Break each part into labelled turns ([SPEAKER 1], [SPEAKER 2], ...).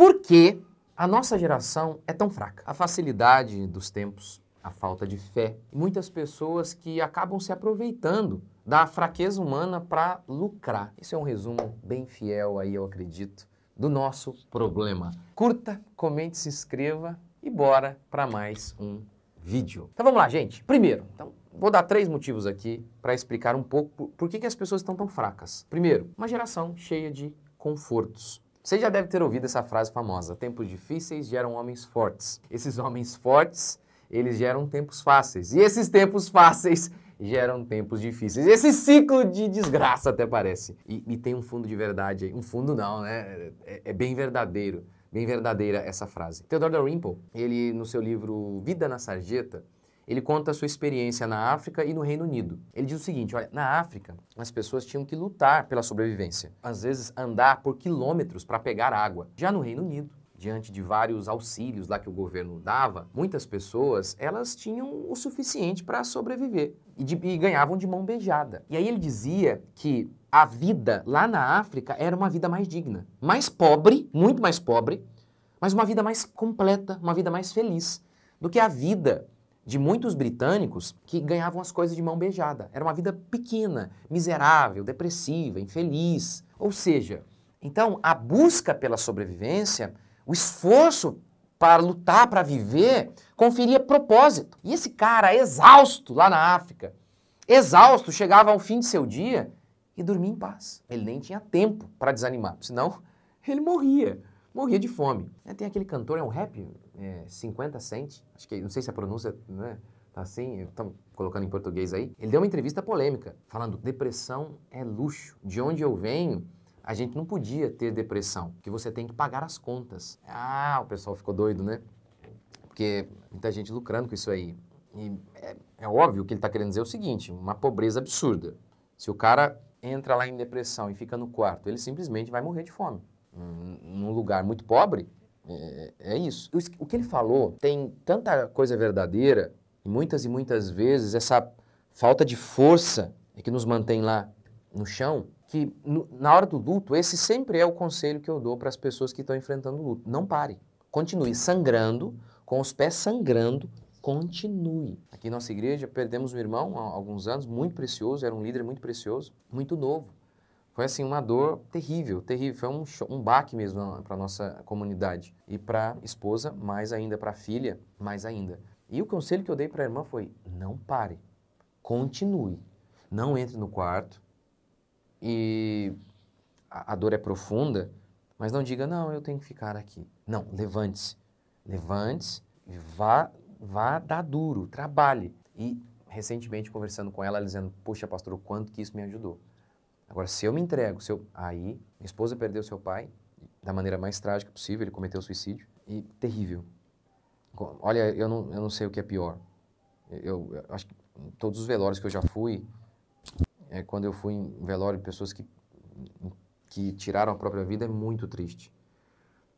[SPEAKER 1] Por que a nossa geração é tão fraca? A facilidade dos tempos, a falta de fé, muitas pessoas que acabam se aproveitando da fraqueza humana para lucrar. Isso é um resumo bem fiel aí, eu acredito, do nosso problema. Curta, comente, se inscreva e bora para mais um vídeo. Então vamos lá, gente. Primeiro, então, vou dar três motivos aqui para explicar um pouco por, por que, que as pessoas estão tão fracas. Primeiro, uma geração cheia de confortos. Você já deve ter ouvido essa frase famosa: tempos difíceis geram homens fortes. Esses homens fortes, eles geram tempos fáceis. E esses tempos fáceis geram tempos difíceis. Esse ciclo de desgraça até parece. E, e tem um fundo de verdade aí. Um fundo não, né? É, é, bem verdadeiro, bem verdadeira essa frase. Theodore Dalrymple, ele no seu livro Vida na Sarjeta, ele conta a sua experiência na África e no Reino Unido. Ele diz o seguinte: olha, na África, as pessoas tinham que lutar pela sobrevivência, às vezes andar por quilômetros para pegar água. Já no Reino Unido, diante de vários auxílios lá que o governo dava, muitas pessoas elas tinham o suficiente para sobreviver e, de, e ganhavam de mão beijada. E aí ele dizia que a vida lá na África era uma vida mais digna, mais pobre, muito mais pobre, mas uma vida mais completa, uma vida mais feliz do que a vida de muitos britânicos que ganhavam as coisas de mão beijada. Era uma vida pequena, miserável, depressiva, infeliz. Ou seja, então a busca pela sobrevivência, o esforço para lutar, para viver, conferia propósito. E esse cara, exausto lá na África, exausto, chegava ao fim de seu dia e dormia em paz. Ele nem tinha tempo para desanimar, senão ele morria morria de fome. É, tem aquele cantor, é um rap, é, 50 Cent, acho que, não sei se a pronúncia, né? Tá assim, estão colocando em português aí. Ele deu uma entrevista polêmica, falando: depressão é luxo. De onde eu venho, a gente não podia ter depressão, que você tem que pagar as contas. Ah, o pessoal ficou doido, né? Porque muita gente lucrando com isso aí. E é, é óbvio que ele está querendo dizer é o seguinte: uma pobreza absurda. Se o cara entra lá em depressão e fica no quarto, ele simplesmente vai morrer de fome num lugar muito pobre, é, é isso. O que ele falou tem tanta coisa verdadeira, e muitas e muitas vezes essa falta de força é que nos mantém lá no chão, que no, na hora do luto, esse sempre é o conselho que eu dou para as pessoas que estão enfrentando o luto. Não pare. Continue sangrando, com os pés sangrando, continue. Aqui em nossa igreja perdemos um irmão há alguns anos, muito precioso, era um líder muito precioso, muito novo. Foi assim uma dor terrível, terrível. Foi um, um baque mesmo para nossa comunidade e para esposa, mais ainda para filha, mais ainda. E o conselho que eu dei para a irmã foi: não pare, continue, não entre no quarto. E a, a dor é profunda, mas não diga não, eu tenho que ficar aqui. Não, levante-se, levante-se, vá, vá dar duro, trabalhe. E recentemente conversando com ela, ela dizendo: poxa, pastor, o quanto que isso me ajudou. Agora, se eu me entrego, se eu... aí minha esposa perdeu seu pai da maneira mais trágica possível, ele cometeu suicídio, e terrível. Olha, eu não, eu não sei o que é pior. Eu, eu acho que todos os velórios que eu já fui, é, quando eu fui em velório de pessoas que, que tiraram a própria vida, é muito triste.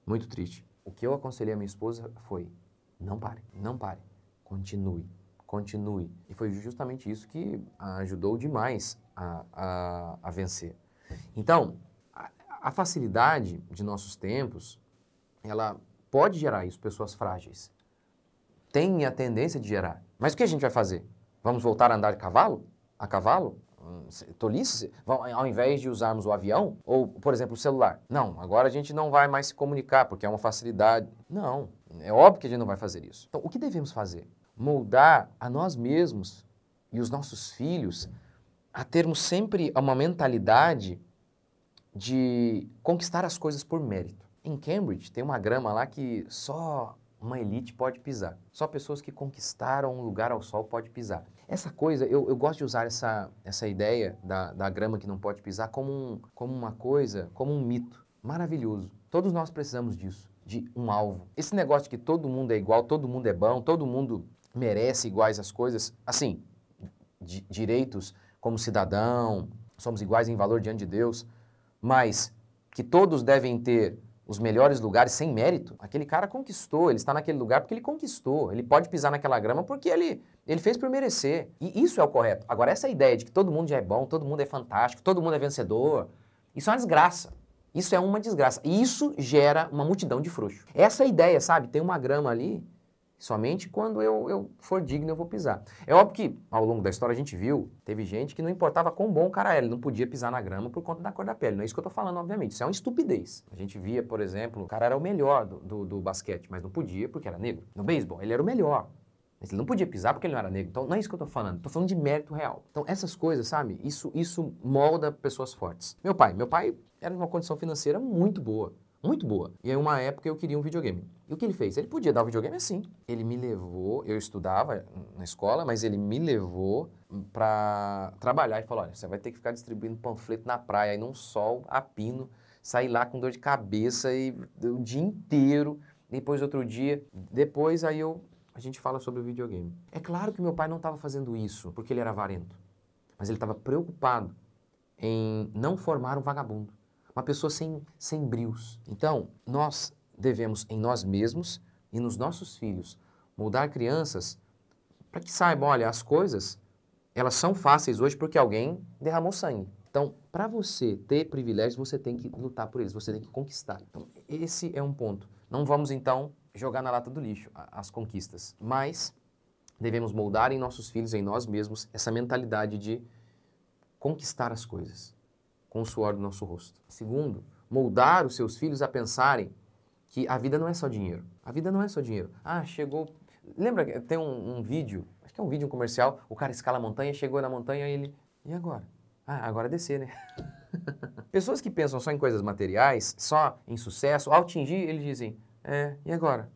[SPEAKER 1] Muito triste. O que eu aconselhei a minha esposa foi: não pare, não pare, continue continue. E foi justamente isso que ajudou demais a, a, a vencer. Então, a, a facilidade de nossos tempos, ela pode gerar isso, pessoas frágeis. Tem a tendência de gerar. Mas o que a gente vai fazer? Vamos voltar a andar de cavalo? A cavalo? Hum, tolice, ao invés de usarmos o avião ou, por exemplo, o celular. Não, agora a gente não vai mais se comunicar porque é uma facilidade. Não, é óbvio que a gente não vai fazer isso. Então, o que devemos fazer? moldar a nós mesmos e os nossos filhos a termos sempre uma mentalidade de conquistar as coisas por mérito. Em Cambridge tem uma grama lá que só uma elite pode pisar. Só pessoas que conquistaram um lugar ao sol pode pisar. Essa coisa, eu, eu gosto de usar essa, essa ideia da, da grama que não pode pisar como, um, como uma coisa, como um mito maravilhoso. Todos nós precisamos disso, de um alvo. Esse negócio de que todo mundo é igual, todo mundo é bom, todo mundo merece iguais as coisas, assim, direitos como cidadão, somos iguais em valor diante de Deus, mas que todos devem ter os melhores lugares sem mérito. Aquele cara conquistou, ele está naquele lugar porque ele conquistou, ele pode pisar naquela grama porque ele, ele fez por merecer. E isso é o correto. Agora, essa ideia de que todo mundo já é bom, todo mundo é fantástico, todo mundo é vencedor, isso é uma desgraça. Isso é uma desgraça. E isso gera uma multidão de frouxos. Essa ideia, sabe? Tem uma grama ali, Somente quando eu, eu for digno eu vou pisar. É óbvio que ao longo da história a gente viu, teve gente que não importava quão bom o cara era, ele não podia pisar na grama por conta da cor da pele. Não é isso que eu estou falando, obviamente. Isso é uma estupidez. A gente via, por exemplo, o cara era o melhor do, do, do basquete, mas não podia porque era negro. No beisebol, ele era o melhor, mas ele não podia pisar porque ele não era negro. Então, não é isso que eu tô falando. Tô falando de mérito real. Então, essas coisas, sabe? Isso, isso molda pessoas fortes. Meu pai, meu pai era numa condição financeira muito boa muito boa. E aí, uma época, eu queria um videogame. E o que ele fez? Ele podia dar o videogame assim. Ele me levou, eu estudava na escola, mas ele me levou para trabalhar e falou: olha, você vai ter que ficar distribuindo panfleto na praia, aí num sol, a pino, sair lá com dor de cabeça e o dia inteiro. Depois, outro dia. Depois, aí eu. A gente fala sobre o videogame. É claro que meu pai não estava fazendo isso porque ele era avarento, mas ele estava preocupado em não formar um vagabundo uma pessoa sem, sem brios. Então, nós devemos em nós mesmos e nos nossos filhos moldar crianças para que saibam, olha, as coisas elas são fáceis hoje porque alguém derramou sangue. Então, para você ter privilégios, você tem que lutar por eles, você tem que conquistar. Então, esse é um ponto. Não vamos então jogar na lata do lixo as conquistas, mas devemos moldar em nossos filhos, em nós mesmos, essa mentalidade de conquistar as coisas com o suor do nosso rosto. Segundo, moldar os seus filhos a pensarem que a vida não é só dinheiro. A vida não é só dinheiro. Ah, chegou. Lembra que tem um, um vídeo, acho que é um vídeo um comercial, o cara escala a montanha, chegou na montanha e ele. E agora? Ah, agora é descer, né? Pessoas que pensam só em coisas materiais, só em sucesso, ao atingir, eles dizem: é, e agora?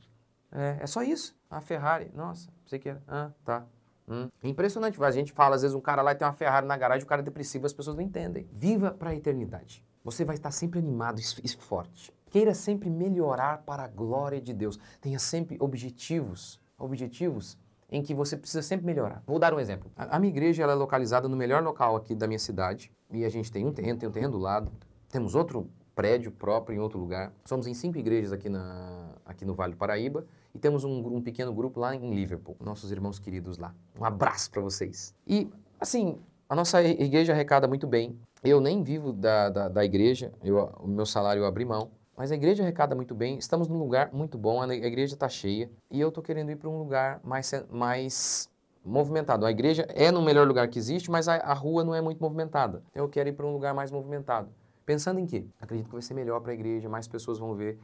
[SPEAKER 1] É, é só isso. A ah, Ferrari, nossa, você que era. Ah, tá. Hum. É impressionante. A gente fala, às vezes, um cara lá tem uma Ferrari na garagem, o cara é depressivo, as pessoas não entendem. Viva para a eternidade. Você vai estar sempre animado e forte. Queira sempre melhorar para a glória de Deus. Tenha sempre objetivos, objetivos em que você precisa sempre melhorar. Vou dar um exemplo. A, a minha igreja é localizada no melhor local aqui da minha cidade e a gente tem um terreno, tem um terreno do lado. Temos outro prédio próprio em outro lugar. Somos em cinco igrejas aqui, na, aqui no Vale do Paraíba e temos um, um pequeno grupo lá em Liverpool, nossos irmãos queridos lá. Um abraço para vocês. E, assim, a nossa igreja arrecada muito bem. Eu nem vivo da, da, da igreja, eu, o meu salário eu abri mão. Mas a igreja arrecada muito bem, estamos num lugar muito bom, a igreja está cheia e eu estou querendo ir para um lugar mais, mais movimentado. A igreja é no melhor lugar que existe, mas a, a rua não é muito movimentada. Então eu quero ir para um lugar mais movimentado. Pensando em quê? Acredito que vai ser melhor para a igreja, mais pessoas vão ver,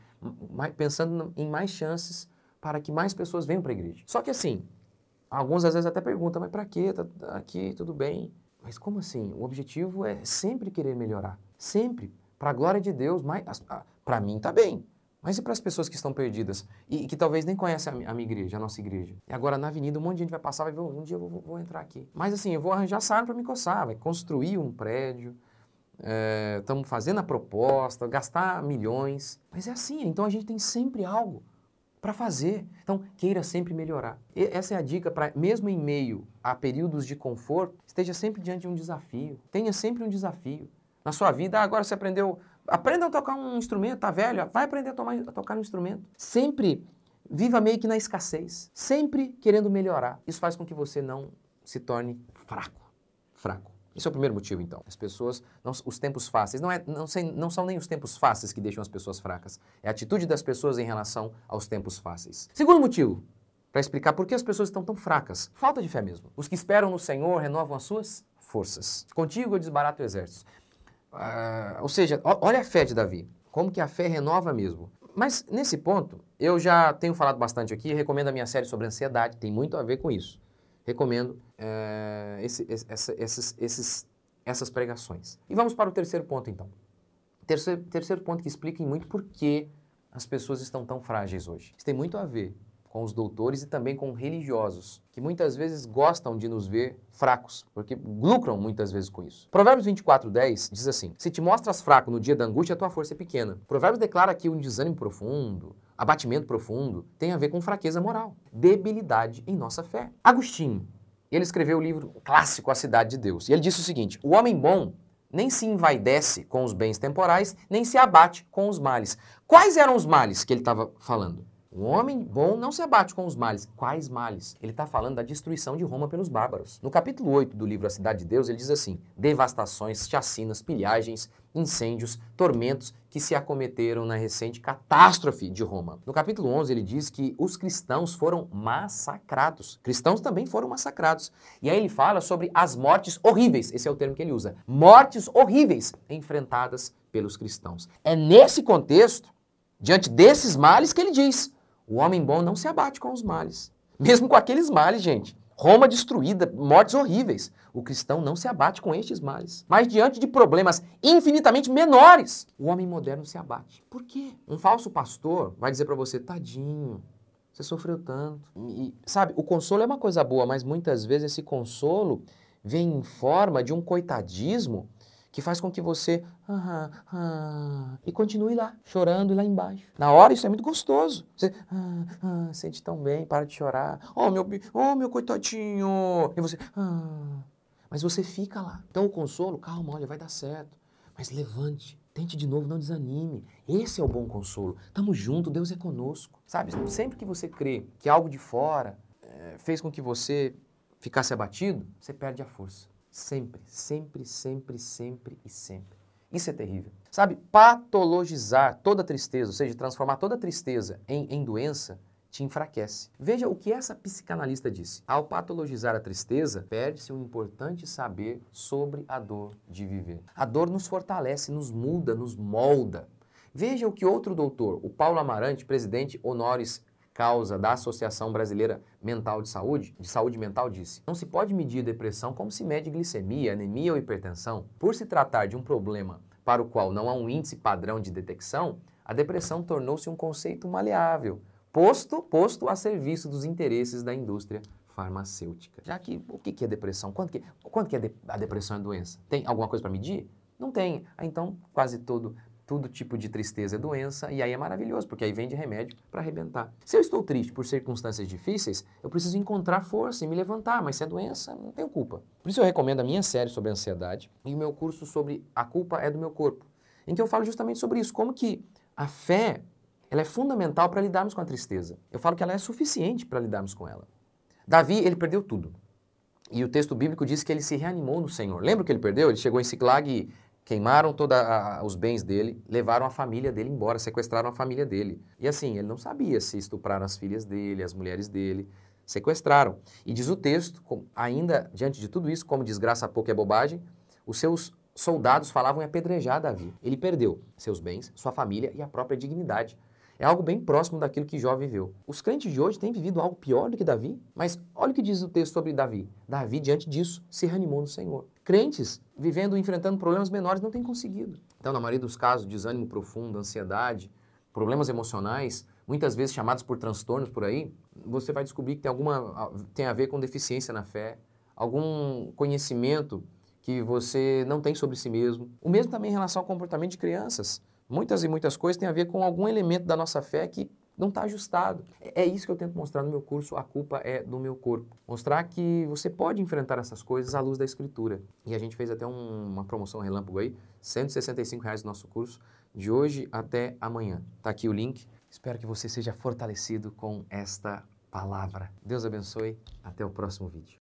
[SPEAKER 1] mais, pensando em mais chances para que mais pessoas venham para a igreja. Só que assim, alguns às vezes até perguntam, mas para quê? Tá, tá aqui, tudo bem. Mas como assim? O objetivo é sempre querer melhorar, sempre. Para a glória de Deus, para mim tá bem, mas e para as pessoas que estão perdidas e, que talvez nem conhecem a, minha igreja, a nossa igreja? E agora na avenida um monte de gente vai passar, vai ver, oh, um dia eu vou, vou entrar aqui. Mas assim, eu vou arranjar sarna para me coçar, vai construir um prédio, eh, estamos é, fazendo a proposta, gastar milhões. Mas é assim, então a gente tem sempre algo para fazer. Então, queira sempre melhorar. E essa é a dica para, mesmo em meio a períodos de conforto, esteja sempre diante de um desafio. Tenha sempre um desafio. Na sua vida, ah, agora você aprendeu. Aprenda a tocar um instrumento, tá velho? Vai aprender a, tomar, a tocar um instrumento. Sempre viva meio que na escassez. Sempre querendo melhorar. Isso faz com que você não se torne fraco. Fraco. Esse é o primeiro motivo, então. As pessoas, não, os tempos fáceis, não, é, não, sei, não são nem os tempos fáceis que deixam as pessoas fracas, é a atitude das pessoas em relação aos tempos fáceis. Segundo motivo, para explicar por que as pessoas estão tão fracas, falta de fé mesmo. Os que esperam no Senhor renovam as suas forças. Contigo eu desbarato exércitos. Ah, ou seja, olha a fé de Davi, como que a fé renova mesmo. Mas nesse ponto, eu já tenho falado bastante aqui, recomendo a minha série sobre ansiedade, tem muito a ver com isso recomendo é, esse, esse, esses, esses, essas pregações. E vamos para o terceiro ponto, então. Terceiro, terceiro ponto que explica muito por que as pessoas estão tão frágeis hoje. Isso tem muito a ver com os doutores e também com religiosos, que muitas vezes gostam de nos ver fracos, porque lucram muitas vezes com isso. Provérbios 24, 10 diz assim: Se te mostras fraco no dia da angústia, a tua força é pequena. Provérbios declara que um desânimo profundo, abatimento profundo, tem a ver com fraqueza moral, debilidade em nossa fé. Agostinho, ele escreveu o livro clássico A Cidade de Deus, e ele disse o seguinte: o homem bom nem se envaidece com os bens temporais, nem se abate com os males. Quais eram os males que ele estava falando? O homem bom não se abate com os males. Quais males? Ele está falando da destruição de Roma pelos bárbaros. No capítulo 8 do livro A Cidade de Deus, ele diz assim: devastações, chacinas, pilhagens, incêndios, tormentos que se acometeram na recente catástrofe de Roma. No capítulo 11, ele diz que os cristãos foram massacrados. Cristãos também foram massacrados. E aí ele fala sobre as mortes horríveis, esse é o termo que ele usa. Mortes horríveis enfrentadas pelos cristãos. É nesse contexto, diante desses males, que ele diz: o homem bom não se abate com os males. Mesmo com aqueles males, gente. Roma destruída, mortes horríveis. O cristão não se abate com estes males. Mas diante de problemas infinitamente menores, o homem moderno se abate. Por quê? Um falso pastor vai dizer para você, tadinho, você sofreu tanto. E, sabe, o consolo é uma coisa boa, mas muitas vezes esse consolo vem em forma de um coitadismo que faz com que você ah, ah, e continue lá, chorando lá embaixo. Na hora isso é muito gostoso. Você ah, sente tão bem, para de chorar. Oh, meu, oh, meu coitadinho. E você, mas você fica lá. Então o consolo, calma, olha, vai dar certo. Mas levante, tente de novo, não desanime. Esse é o bom consolo. Tamo junto, Deus é conosco. Sabe, sempre que você crê que algo de fora é, fez com que você ficasse abatido, você perde a força. Sempre, sempre, sempre, sempre e sempre. Isso é terrível. Sabe, patologizar toda tristeza, ou seja, transformar toda tristeza em, em doença, te enfraquece. Veja o que essa psicanalista disse. Ao patologizar a tristeza, perde-se um importante saber sobre a dor de viver. A dor nos fortalece, nos muda, nos molda. Veja o que outro doutor, o Paulo Amarante, presidente honoris causa da Associação Brasileira Mental de Saúde, de Saúde Mental, disse: Não se pode medir depressão como se mede glicemia, anemia ou hipertensão. Por se tratar de um problema para o qual não há um índice padrão de detecção, a depressão tornou-se um conceito maleável, posto, posto a serviço dos interesses da indústria farmacêutica. Já que o que é depressão? Quanto que, quanto que é de, a depressão é doença? Tem alguma coisa para medir? Não tem. então, quase todo todo tipo de tristeza é doença, e aí é maravilhoso, porque aí vende remédio para arrebentar. Se eu estou triste por circunstâncias difíceis, eu preciso encontrar força e me levantar, mas se é doença, não tenho culpa. Por isso eu recomendo a minha série sobre ansiedade e o meu curso sobre A Culpa é do Meu Corpo, em que eu falo justamente sobre isso, como que a fé ela é fundamental para lidarmos com a tristeza. Eu falo que ela é suficiente para lidarmos com ela. Davi, ele perdeu tudo. E o texto bíblico diz que ele se reanimou no Senhor. Lembra o que ele perdeu? Ele chegou em Ciclague e Queimaram todos os bens dele, levaram a família dele embora, sequestraram a família dele. E assim, ele não sabia se estupraram as filhas dele, as mulheres dele, sequestraram. E diz o texto, ainda diante de tudo isso, como desgraça pouco é bobagem, os seus soldados falavam em apedrejar Davi. Ele perdeu seus bens, sua família e a própria dignidade. É algo bem próximo daquilo que Jó viveu. Os crentes de hoje têm vivido algo pior do que Davi, mas olha o que diz o texto sobre Davi. Davi, diante disso, se reanimou no Senhor crentes vivendo, enfrentando problemas menores, não têm conseguido. Então, na maioria dos casos, desânimo profundo, ansiedade, problemas emocionais, muitas vezes chamados por transtornos por aí, você vai descobrir que tem alguma tem a ver com deficiência na fé, algum conhecimento que você não tem sobre si mesmo. O mesmo também em relação ao comportamento de crianças. Muitas e muitas coisas têm a ver com algum elemento da nossa fé que não está ajustado. É isso que eu tento mostrar no meu curso, a culpa é do meu corpo. Mostrar que você pode enfrentar essas coisas à luz da escritura. E a gente fez até um, uma promoção relâmpago aí, R$ 165 reais no nosso curso, de hoje até amanhã. Está aqui o link. Espero que você seja fortalecido com esta palavra. Deus abençoe. Até o próximo vídeo.